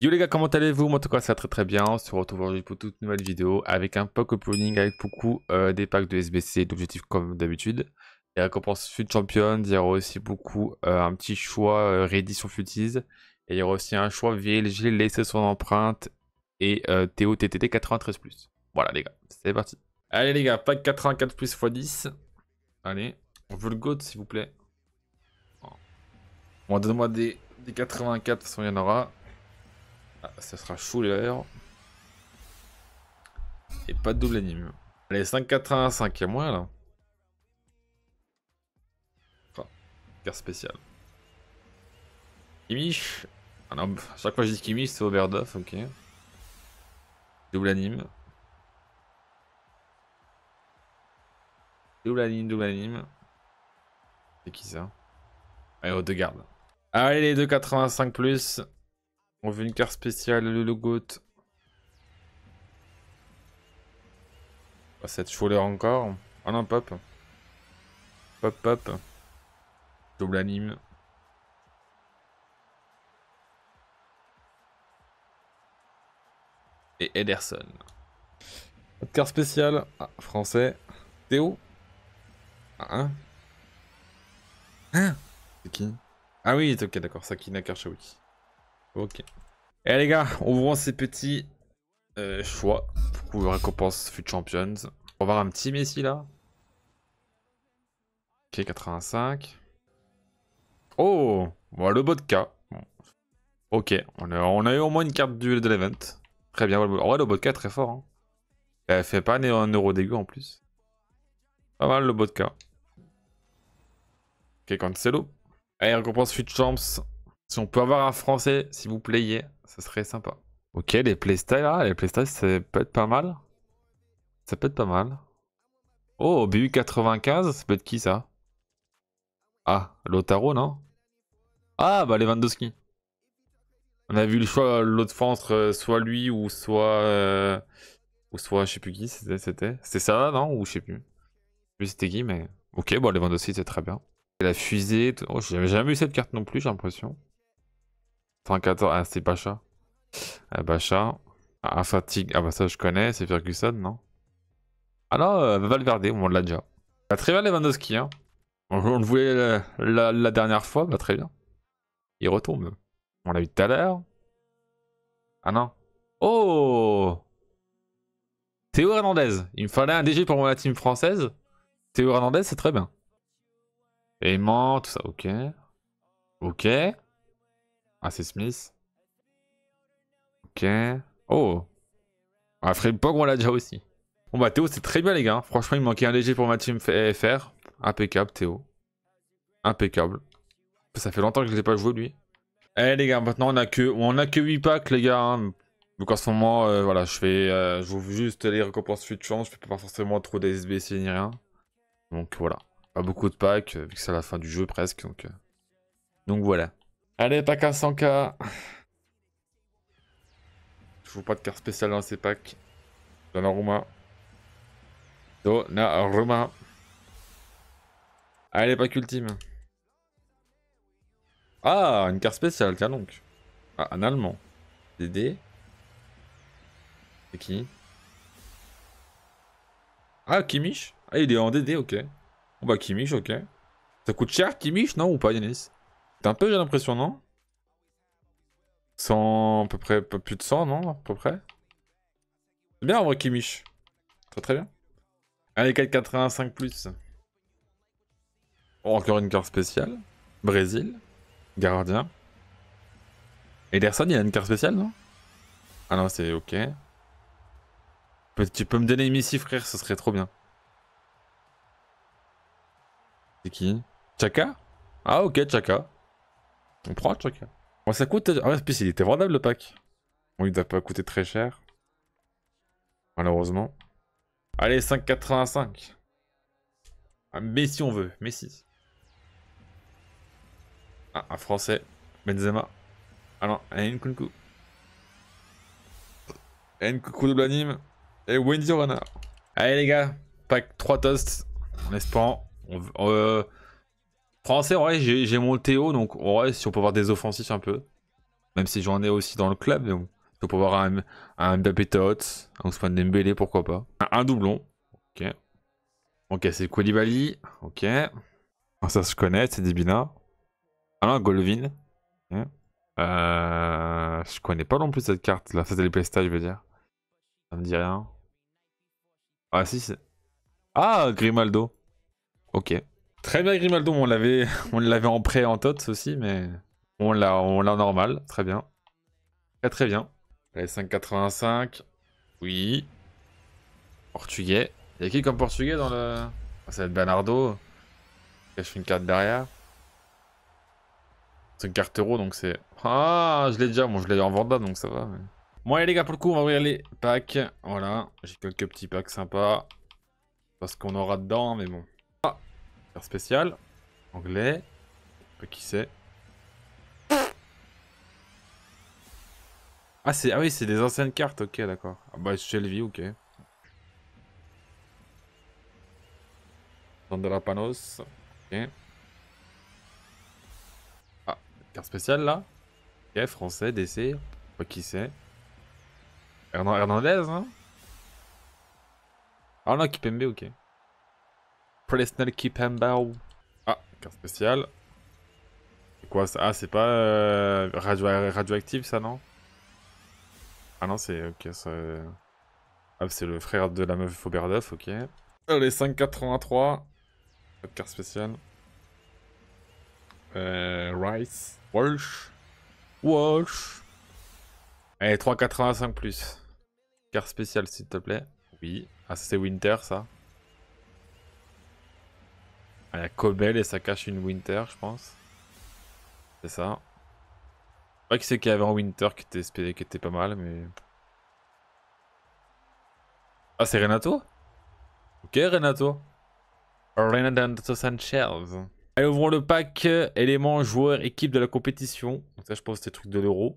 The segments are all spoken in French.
Yo les gars, comment allez-vous Moi en tout cas, ça très très bien. On se retrouve aujourd'hui pour toute nouvelle vidéo avec un pack opening avec beaucoup euh, des packs de SBC, d'objectifs comme d'habitude. Les récompenses Fut Champion, il y aura aussi beaucoup euh, un petit choix euh, réédition Et il y aura aussi un choix VLG, laisser son empreinte et TTT 93+. Voilà les gars, c'est parti. Allez les gars, pack 84 plus x 10. Allez, on veut le GOAT s'il vous plaît. Bon, donne-moi des, des 84, de toute y en aura. Ah, ça sera Fuller. Et pas de double anime. Allez, 585, 4 moins là. Oh, spécial. spéciale. Kimish Ah non, chaque fois que je dis Kimich, c'est d'œuf, ok. Double anime. Double anime, double anime. C'est qui ça Allez, aux deux garde. Allez, les 2,85 plus. On veut une carte spéciale, le logo. Ah, cette chouleur encore. Oh non, pop. Pop, pop. Double anime. Et Ederson. Notre carte spéciale. Ah, français. Théo. Ah, hein Hein C'est qui Ah oui, ok, d'accord. Sakina aussi Ok. Eh les gars, On ouvrons ces petits euh, choix pour récompense Fut Champions. On va voir un petit Messi là. Ok, 85. Oh voilà le vodka. Ok, on a, on a, eu au moins une carte du, de l'event. Très bien, le vodka est très fort. Hein. Elle fait pas un euro dégueu en plus. Pas mal le vodka. Ok, Cancelo. Allez, récompense Fut Champs. Si on peut avoir un français, si vous playez, ce serait sympa. Ok, les playstyles, les playstyles, ça peut être pas mal. Ça peut être pas mal. Oh, BU95, ça peut être qui ça Ah, Lotaro, non Ah, bah Lewandowski. On a vu le choix, l'autre fois entre euh, soit lui ou soit. Euh, ou soit, je sais plus qui c'était. C'était ça, non Ou je sais plus. Je sais c'était qui, mais. Ok, bon, Lewandowski, c'est très bien. Et la fusée. Oh, j'avais jamais eu cette carte non plus, j'ai l'impression ah c'est Bacha. Ah, Bacha. Ah, Fatigue, ah bah ça je connais, c'est Ferguson, non Ah euh, non, Valverde, on l'a déjà. très bien Lewandowski, hein. On, on le voulait euh, la, dernière fois, bah très bien. Il retombe. On l'a eu tout à l'heure. Ah non. Oh Théo Hernandez. Il me fallait un DG pour moi, la team française. Théo Hernandez, c'est très bien. Aimant, tout ça, ok. Ok. Ah, c'est Smith. Ok. Oh Ah, Fred on l'a déjà aussi. Bon bah Théo, c'est très bien les gars. Franchement, il manquait un léger pour ma team FR. Impeccable, Théo. Impeccable. Ça fait longtemps que je l'ai pas joué, lui. Eh les gars, maintenant on a que, on a que 8 packs, les gars. Hein. Donc en ce moment, euh, voilà, je fais, euh, je juste les récompenses chance. Je peux pas forcément trop des SBC ni rien. Donc voilà, pas beaucoup de packs, euh, vu que c'est la fin du jeu presque. Donc, donc voilà. Allez, pack à 100k. Toujours pas de carte spéciale dans ces packs. Donnarumma. Donnarumma. Allez, pack ultime. Ah, une carte spéciale, tiens donc. Ah, un allemand. DD. C'est qui Ah, Kimich. Ah, il est en DD, ok. Bon bah, Kimich, ok. Ça coûte cher, Kimich, non Ou pas, Yanis T'as un peu, j'ai l'impression, non 100, à peu près, pas plus de 100, non À peu près C'est bien en vrai, Kimich. Très très bien. Allez, 4,85 plus. Oh, encore une carte spéciale. Brésil. Gardien. Ederson, il a une carte spéciale, non Ah non, c'est ok. Tu peux me donner missive frère, ce serait trop bien. C'est qui Chaka Ah ok, Chaka. On prend le truc. Bon, ça coûte... Ah en plus, il était vendable, le pack. Bon, il ne doit pas coûter très cher. Malheureusement. Allez, 5,85. Ah, mais si on veut. Mais si. Ah, un Français. Benzema. Ah non, Nkunku. Nkunku de anime. Et Wendy Renard. Allez les gars, pack 3 toasts. En espérant... On, euh, Français, ouais, j'ai mon Théo, donc ouais, si on peut avoir des offensifs un peu. Même si j'en ai aussi dans le club, mais bon. on peut avoir un, un Mbappé Tots, un Ousmane Dembélé, pourquoi pas. Un, doublon. Ok. Ok, c'est Koulibaly. Ok. Ah, ça se connaît, c'est Dibina. Ah, Golovin. Euh, je connais pas non plus cette carte là. Ça, c'est les je veux dire. Ça me dit rien. Ah, si, c'est. Ah, Grimaldo. Ok. Très bien Grimaldo, on l'avait on l'avait en prêt en tot aussi, mais on l'a on l'a normal, très bien. Très très bien. Allez, 5,85. Oui. Portugais. Il y a qui comme portugais dans le... ça va être Bernardo. Cache une carte derrière. C'est une carte euro, donc c'est... Ah, je l'ai déjà. Bon, je l'ai en Vanda, donc ça va. Mais... Bon, allez les gars, pour le coup, on va ouvrir les packs. Voilà, j'ai quelques petits packs sympas. Parce qu'on aura dedans, hein, mais bon spécial. Anglais. Pas euh, qui c'est. Ah, ah oui, c'est des anciennes cartes, ok, d'accord. Ah bah, Shelby, ok. Panos, ok. Ah, carte spéciale là. Ok, français, DC, pas bah, qui c'est. Hernandez, hein. Ah non, Kipembe, ok. Presnel Kipembao. Ben, oh. Ah, carte spéciale. quoi ça Ah, c'est pas euh, radio radioactive ça, non Ah non, c'est. Ok, ça. Ah, c'est le frère de la meuf Fauberdoff, ok. Allez, 5,83. Carte spéciale. Euh, Rice. Walsh. Walsh. Eh, Allez, 3,85 plus. Carte spéciale, s'il te plaît. Oui. Ah, c'est Winter, ça. Ah a Cobel et ça cache une Winter, je pense. C'est ça. C'est vrai que c'est qu'il y avait un Winter qui était, qui était pas mal, mais. Ah, c'est Renato Ok, Renato. Renato Sanchez. Allez, ouvrons le pack euh, éléments, joueur équipe de la compétition. Donc, ça, je pense que c'est truc de l'euro.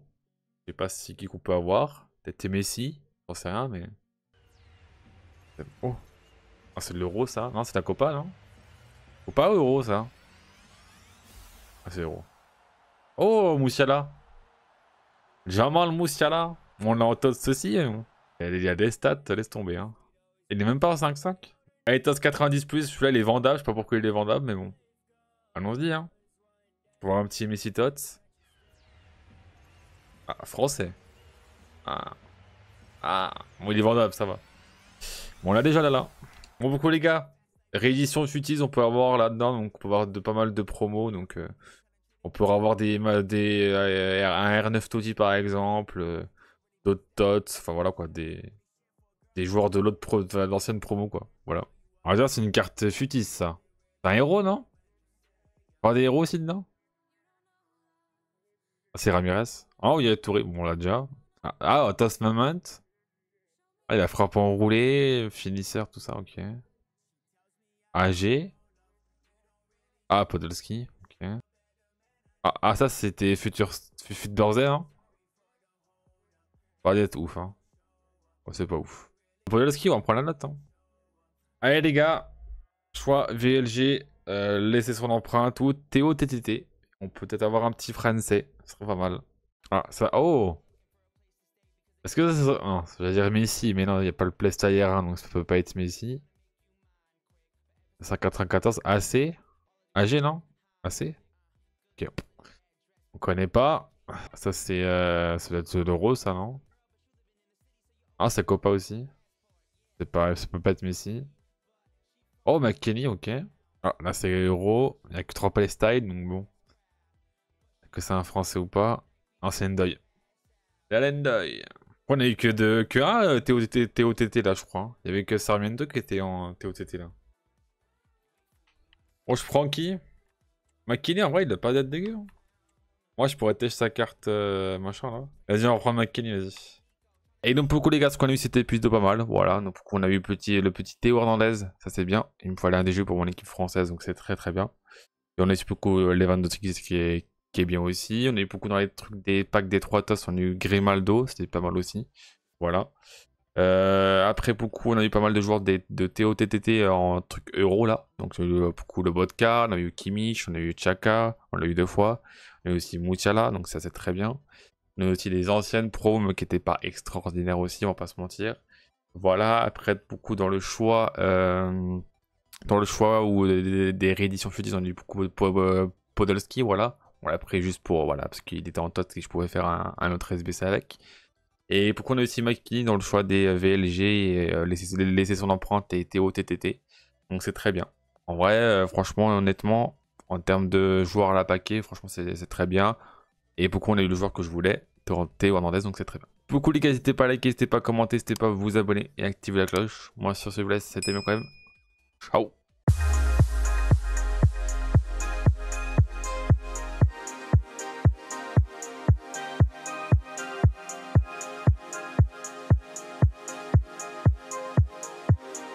Je sais pas si qui qu'on peut avoir. Peut-être Messi. J'en sais rien, mais. Oh. Ah, c'est de l'euro, ça Non, c'est la Copa, non ou pas euro ça Ah c'est euro. Oh Moussiala Jamal Moussiala On tot ceci. Hein. Il y a des stats, laisse tomber. Il hein. est même pas en 5-5. Aetos 90 plus, celui-là il est vendable, je sais pas pourquoi il est vendable, mais bon. Allons-y hein. Voir un petit Messi Tots. Ah, français. Ah. Ah. Bon, il est vendable, ça va. Bon, on l'a déjà là là. Bon, beaucoup les gars réédition Futis, on peut avoir là-dedans, donc on peut avoir de, pas mal de promos, donc euh, on peut avoir des, des euh, un R9 Toti par exemple, euh, d'autres TOTS, enfin voilà quoi, des, des joueurs de l'autre promo quoi, voilà. On va dire c'est une carte Futis ça. C'est un héros non On va des héros aussi dedans ah, C'est Ramirez. oh il y a Touré, bon là déjà. Ah, ah Toss Moment. Ah, il a frappe roulé finisseur, tout ça, ok. AG. Ah, Podolski. Ah, ah, ça, c'était Futur, Futur Dorsey. Hein pas être ouf. Hein. Oh, c'est pas ouf. Podolski, on prend la note. Hein. Allez, les gars. Choix VLG. Euh, laisser son empreinte ou Théo TTT. On peut peut-être avoir un petit français. Ce serait pas mal. Ah, ça. Oh! Est-ce que ça, serait... Non, ça veut dire Messi, mais non, il n'y a pas le playstyle hein, donc ça peut pas être Messi. 194 assez âgé, non Assez Ok. On connaît pas. Ça, c'est. Euh, ça doit être l'euro, ça, non Ah, c'est Copa aussi. C'est pas, ça peut pas être Messi. Oh, McKenny, ok. Ah, là, c'est euro. Il y a que 3 Palestine, donc bon. Que c'est un français ou pas. Ah c'est Ndoye. C'est On a eu que, de, que un TOTT, euh, là, je crois. Il y avait que Sarmiento qui était en TOTT là. Oh je prends qui McKinney, en vrai, il doit pas d'être dégueu. Hein. Moi, je pourrais tester sa carte euh, machin là. Vas-y, on reprend McKinney, vas-y. Et donc, beaucoup les gars, ce qu'on a eu, c'était plus de pas mal. Voilà, donc on a eu petit, le petit Théo Hernandez, ça c'est bien. Il me fallait un des jeux pour mon équipe française, donc c'est très très bien. Et on a eu beaucoup euh, les qui est, qui est bien aussi. On a eu beaucoup dans les trucs des packs des trois tasses, on a eu Grimaldo, c'était pas mal aussi. Voilà. Euh, après beaucoup, on a eu pas mal de joueurs de, TOTTT euh, en truc euro là. Donc beaucoup euh, le Bodka, on a eu Kimish, on a eu Chaka, on l'a eu deux fois. On a eu aussi Mutiala, donc ça c'est très bien. On a eu aussi des anciennes promes qui n'étaient pas extraordinaires aussi, on va pas se mentir. Voilà, après beaucoup dans le choix, euh, dans le choix ou des, rééditions futures, on a eu beaucoup de Podolski, voilà. On l'a pris juste pour, voilà, parce qu'il était en tot et je pouvais faire un autre SBC avec. Et pourquoi on a aussi Maki dans le choix des euh, VLG et euh, laisser, son empreinte et Donc c'est très bien. En vrai, euh, franchement, honnêtement, en termes de joueurs à la paquet, franchement, c'est très bien. Et pourquoi on a eu le joueur que je voulais, Théo Hernandez, donc c'est très bien. Beaucoup les gars, n'hésitez pas à liker, n'hésitez pas à commenter, n'hésitez pas à vous abonner et activer la cloche. Moi, sur ce, je vous laisse, c'était bien quand même. Ciao